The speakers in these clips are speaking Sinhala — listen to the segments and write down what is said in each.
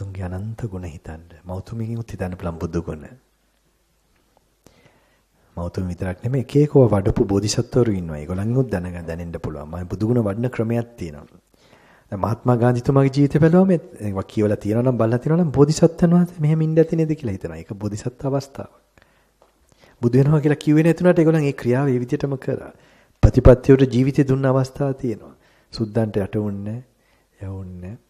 මෞතුන්ගේ අනන්ත ගුණ හිතන්න. මෞතුමියුත් හිතන්න පුළුවන් බුදු ගුණ. මෞතුම විතරක් නෙමෙයි එක එකව වඩපු බෝධිසත්වරු ඉන්නවා. ඒගොල්ලන්ගුත් දැනගන්න දැනෙන්න පුළුවන්. මම බුදු ගුණ වඩන ක්‍රමයක් තියෙනවා. දැන් මහත්මා ගාන්ධිතුමාගේ ජීවිතය බලුවම ඒවා කියවලා තියෙනවා නම් බලලා තියෙනවා නම් බෝධිසත්වයන් වහන්සේ මෙහෙම ඉන්න ඇති නේද කියලා හිතනවා. ඒක බෝධිසත්ව අවස්ථාවක්. බුදු වෙනවා කියලා කිව්වේ නැතුණාට ඒගොල්ලන් ඒ ක්‍රියාව ඒ විදිහටම කරා. ප්‍රතිපත්තියට ජීවිතේ දුන්න අවස්ථා තියෙනවා. සුද්ධන්ට යට වුන්නේ නැහැ. යවුන්නේ නැහැ.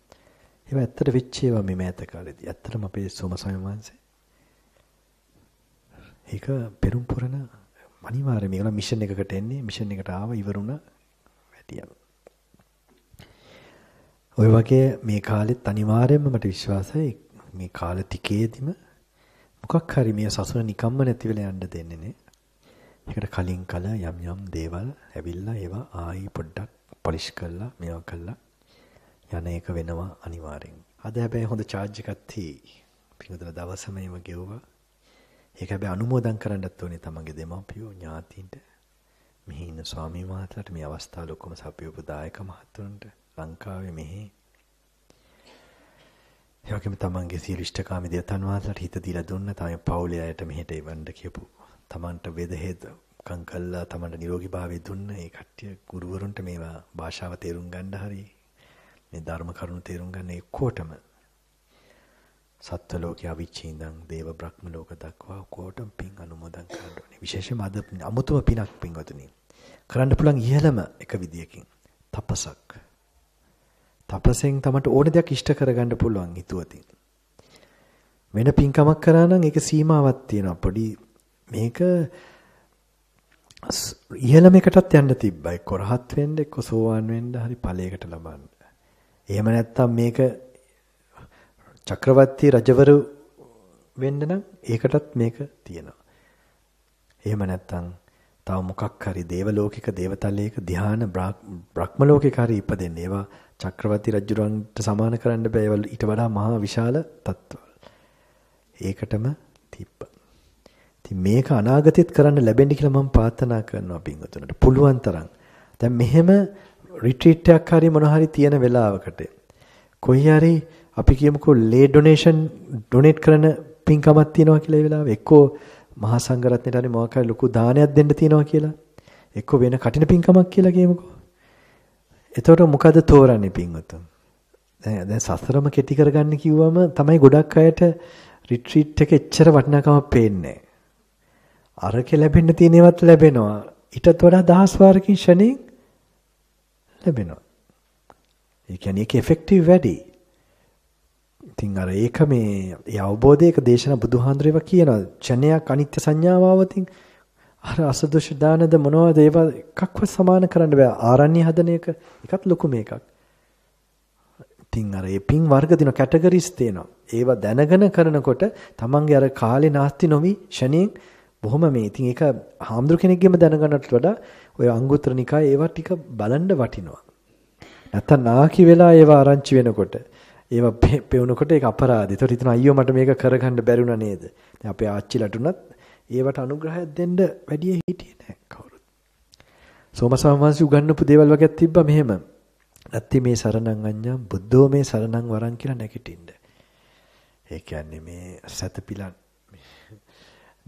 ඒවා ඇත්තට වෙච්ච ඒවා මේ මෑත කාලෙදී. ඇත්තටම අපේ සෝම ස්වාමීන් වහන්සේ ඒක පෙරම් පුරන අනිවාර්යයෙන් මේගොල්ලෝ මිෂන් එකකට එන්නේ මිෂන් එකට ආව ඉවරුණ වැටියන. ওই වගේ මේ කාලෙත් අනිවාර්යයෙන්ම මට විශ්වාසයි මේ කාල ටිකේදීම මොකක් හරි මේ සසර නිකම්ම නැති වෙලා යන්න දෙන්නේ නේ. ඒකට කලින් කල යම් යම් දේවල් ඇවිල්ලා ඒවා ආයි පොඩ්ඩක් පොලිෂ් කරලා මේවා කරලා යන එක වෙනවා අනිවාර්යෙන්. අද හැබැයි හොඳ charge එකක් තියෙයි. පිටුදල දවසම එම ගෙවුවා. ඒක හැබැයි අනුමෝදන් කරන්නත් ඕනේ තමන්ගේ දෙමාපියෝ ඥාතින්ට. මෙහි ඉන්න ස්වාමීන් වහන්සේලාට මේ අවස්ථාව ලොකුම සපයපු දායක මහත්තුන්ට ලංකාවේ මෙහි ඒ වගේම තමන්ගේ සියලු ඉෂ්ඨකාමී දේවතාන් වහන්සේලාට හිත දීලා දුන්න තමයි පෞලේ අයට මෙහෙට එවන්න කියපු තමන්ට වේද හේතුකම් කළා තමන්ට නිරෝගීභාවය දුන්න ඒ කට්ටිය ගුරුවරුන්ට මේවා භාෂාව තේරුම් ගන්න හරියි මේ ධර්ම කරුණු තේරුම් ගන්න එක්කෝටම සත්ත්ව ලෝකයේ අවිච්චේ ඉඳන් දේව බ්‍රහ්ම ලෝක දක්වා කොටම් පින් අනුමෝදන් කරන්න ඕනේ. විශේෂයෙන්ම අද අමුතුම පිනක් පින්වතුනි. කරන්න පුළුවන් ඉහළම එක විදියකින් තපසක්. තපසෙන් තමයි ඕන දෙයක් ඉෂ්ට කරගන්න පුළුවන් හිතුවතින්. වෙන පින්කමක් කරා නම් ඒක සීමාවක් තියෙනවා. පොඩි මේක ඉහළම එකටත් යන්න තිබ්බයි. කොරහත් වෙන්න, කොසෝවාන් වෙන්න, හරි ඵලයකට ලබන්න. එහෙම නැත්තම් මේක චක්‍රවර්ති රජවරු වෙන්න නම් ඒකටත් මේක තියෙනවා. එහෙම නැත්තම් තව මොකක් හරි දේවලෝකික දේවතලයක ධ්‍යාන බ්‍රහ්ම ලෝකේ කාරී ඉපදෙන්න ඒවා චක්‍රවර්ති රජුරන්ට සමාන කරන්න බෑ ඒවල ඊට වඩා මහා විශාල තත්ත්වවල. ඒකටම තිබ්බ. ඉතින් මේක අනාගතෙත් කරන්න ලැබෙන්න කියලා මම ප්‍රාර්ථනා කරනවා පින්වතුන්ට. පුළුවන් තරම්. දැන් මෙහෙම රිට්‍රීට් එකක් හරි මොනවා හරි තියෙන වෙලාවකට කොහි හරි අපි කියමුකෝ ලේ ඩොනේෂන් ඩොනේට් කරන පින්කමක් තියෙනවා කියලා ඒ වෙලාවේ එක්කෝ මහා සංඝරත්නයට හරි මොකක් හරි ලොකු දානයක් දෙන්න තියෙනවා කියලා එක්කෝ වෙන කටින පින්කමක් කියලා කියමුකෝ එතකොට මොකද තෝරන්නේ පින්වතුන් දැන් දැන් සසරම කෙටි කරගන්න කිව්වම තමයි ගොඩක් අයට රිට්‍රීට් එක එච්චර වටිනාකමක් පේන්නේ අරක ලැබෙන්න තියෙනවත් ලැබෙනවා ඊටත් වඩා දහස් වාරකින් ෂණින් ලැබෙනවා. ඒ කියන්නේ ඒකේ ඉෆෙක්ටිව් වැඩි. ඉතින් අර ඒක මේ ඒ අවබෝධයක දේශනා බුදුහාඳුරේවා කියනවා චනයක් අනිත්‍ය සංඥාවාවතින් අර අසදොෂ දානද මොනවද ඒවා එකක්වත් සමාන කරන්න බෑ. ආරණ්‍ය හදන එක එකත් ලොකුම එකක්. ඉතින් අර ඒ පින් වර්ග දින කැටගරිස් තියෙනවා. ඒවා දැනගෙන කරනකොට තමන්ගේ අර කාලේ නාස්ති නොවි ෂණින් බොහොම මේ ඉතින් ඒක හාමුදුර කෙනෙක්ගෙම දැනගන්නට වඩා ඔය අංගුත්තර නිකාය ඒවා ටික බලන්න වටිනවා. නැත්තම් නාකි වෙලා ඒවා ආරංචි වෙනකොට ඒවා පෙවුනකොට ඒක අපරාධය. ඒතකොට හිතන අයියෝ මට මේක කරගන්න බැරිුණා නේද? දැන් අපේ ආච්චිලට උනත් ඒවට අනුග්‍රහයක් දෙන්න වැඩි හිටියේ නැහැ කවුරුත්. සෝමසාමවාසි උගන්වපු දේවල් වගේක් තිබ්බා මෙහෙම. නැත්ති මේ සරණං අඤ්ඤං බුද්ධෝ මේ සරණං වරං කියලා නැගිටින්න. ඒ කියන්නේ මේ සතපිලන්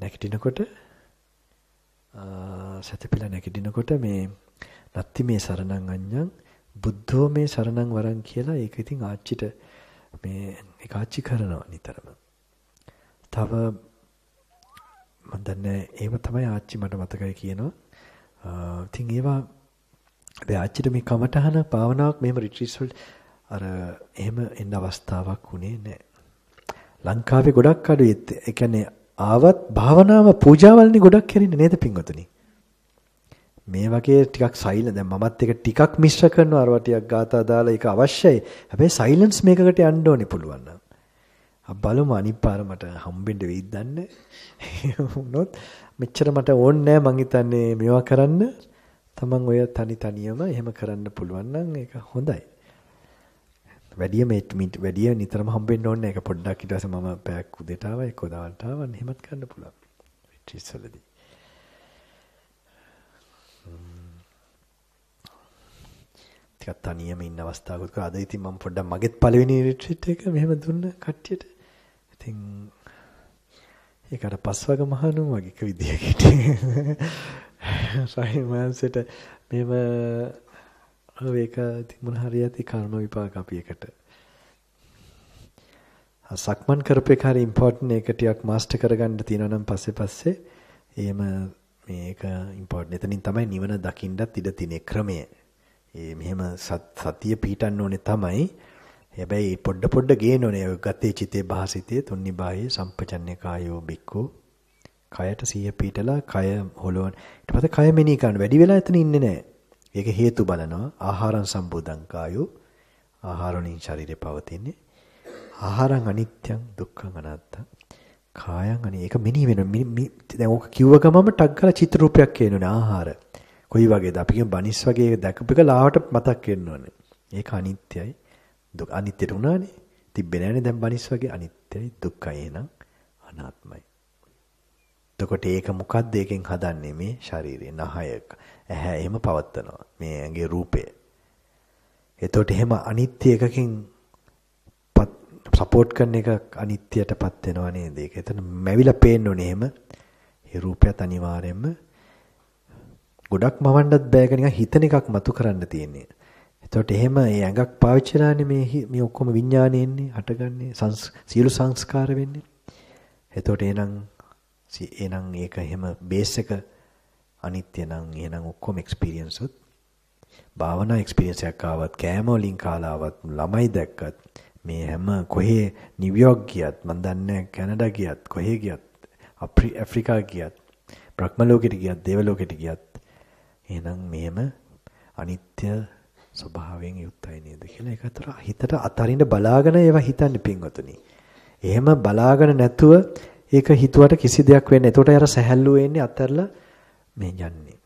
නැගිටිනකොට සතපිලා නැගිටිනකොට මේ නත්ති මේ සරණං අඤ්ඤං බුද්ධෝ මේ සරණං වරං කියලා ඒක ඉතින් ආච්චිට මේ ඒක ආච්චි කරනවා නිතරම. තව මම දන්නේ ඒව තමයි ආච්චි මට මතකයි කියනවා. ඉතින් ඒවා හැබැයි ආච්චිට මේ කමටහන භාවනාවක් මෙහෙම රිට්‍රීට්ස් වල අර එහෙම එන්න අවස්ථාවක් උනේ නැහැ. ලංකාවේ ගොඩක් අඩුයි. ඒ කියන්නේ ආවත් භාවනාව පූජාවල්නේ ගොඩක් කරන්නේ නේද පින්වතුනි? මේ වගේ ටිකක් සයිල දැන් මමත් එක ටිකක් මිශ්‍ර කරනවා අරවා ටිකක් ගාතා දාලා ඒක අවශ්‍යයි. හැබැයි සයිලන්ස් මේකකට යන්න ඕනේ පුළුවන් නම්. බලමු අනිත් පාර මට හම්බෙන්න වෙයිද දන්නේ. වුණොත් මෙච්චර මට ඕනේ නැහැ මං හිතන්නේ මේවා කරන්න. තමන් ඔය තනි තනියම එහෙම කරන්න පුළුවන් නම් ඒක හොඳයි. වැඩිය මේට වැඩිය නිතරම හම්බෙන්න ඕනේ ඒක පොඩ්ඩක් ඊට පස්සේ මම පැයක් උදේට ආවා ඒක දවල්ට ආවා එහෙමත් ගන්න පුළුවන් රිට්‍රීට්ස් වලදී ටිකක් තනියම ඉන්න අවස්ථාවකුත් අද ඉතින් මම පොඩ්ඩක් මගෙත් පළවෙනි රිට්‍රීට් එක මෙහෙම දුන්න කට්ටියට ඉතින් ඒකට පස්වග මහණුන් වගේ විදියකට සහිමාන්සෙට මෙහෙම ඒක තිබුණ හරියට කර්ම විපාක අපි එකට. සක්මන් කරපේ කාරී ඉම්පෝටන්ට් එක ටිකක් මාස්ටර් කරගන්න තියෙනවා නම් පස්සේ පස්සේ එහෙම මේක ඉම්පෝටන්ට්. එතනින් තමයි නිවන දකින්නත් ඉඩ තියෙන ක්‍රමය. ඒ මෙහෙම සතිය පිහිටන්න ඕනේ තමයි. හැබැයි පොඩ පොඩ ගේන්න ඕනේ. ගතේ චිතේ භාසිතේ තුන්නි බාහේ සම්පජන්නේ කායෝ බික්කෝ. කයට සිය පිටලා කය හොලවන. ඊට පස්සේ කය මෙනී කරන්න. වැඩි වෙලා එතන ඉන්නේ නැහැ. මේක හේතු බලනවා ආහාරං සම්බුදං කායෝ ආහාරණින් ශරීරේ පවතින්නේ ආහාරං අනිත්‍යං දුක්ඛං අනාත්තං කායං අනේ ඒක මෙනි වෙන දැන් ඕක කිව්ව ගමම ටක් කරලා චිත්‍ර රූපයක් එනවනේ ආහාර කොයි වගේද අපි කියන බනිස් වගේ දැකපු එක ලාවට මතක් වෙනවනේ ඒක අනිත්‍යයි දුක් අනිත්‍යට උනානේ තිබ්බේ නැහනේ දැන් බනිස් වගේ අනිත්‍යයි දුක්ඛයි එහෙනම් අනාත්මයි එතකොට ඒක මොකද්ද එකෙන් හදන්නේ මේ ශරීරේ නහය ඇහැ එහෙම පවත්නවා මේ ඇඟේ රූපය. එතකොට එහෙම අනිත්‍ය එකකින් සපෝට් කරන එකක් අනිත්‍යයටපත් වෙනවා නේද? ඒක එතන මැවිලා පේන්නුනේ එහෙම. ඒ රූපයත් අනිවාර්යයෙන්ම ගොඩක් මවන්නත් බෑක නිකන් හිතන එකක් මතු කරන්න තියෙන්නේ. එතකොට එහෙම මේ ඇඟක් පාවිච්චි කරන්නේ මේ මේ ඔක්කොම විඥානේ එන්නේ හටගන්නේ සියලු සංස්කාර වෙන්නේ. එතකොට එහෙනම් එහෙනම් ඒක එහෙම බේස් එක අනිත්‍ය නම් එහෙනම් ඔක්කොම එක්ස්පීරියන්ස් උත් භාවනා එක්ස්පීරියන්ස් එකක් ආවත් කෑම වලින් කාලා ආවත් ළමයි දැක්කත් මේ හැම කොහේ නිව්යෝක් ගියත් මන් දන්නේ කැනඩා ගියත් කොහේ ගියත් අප්‍රිකා ගියත් බ්‍රහ්ම ලෝකෙට ගියත් දේව ලෝකෙට ගියත් එහෙනම් මෙහෙම අනිත්‍ය ස්වභාවයෙන් යුක්තයි නේද කියලා ඒක අතර හිතට අතරින්ද බලාගෙන ඒවා හිතන්නේ පින්වතුනි. එහෙම බලාගෙන නැතුව ඒක හිතුවට කිසි දෙයක් වෙන්නේ නැහැ. එතකොට අර සැහැල්ලුව එන්නේ අතරලා මේ යන්නේ.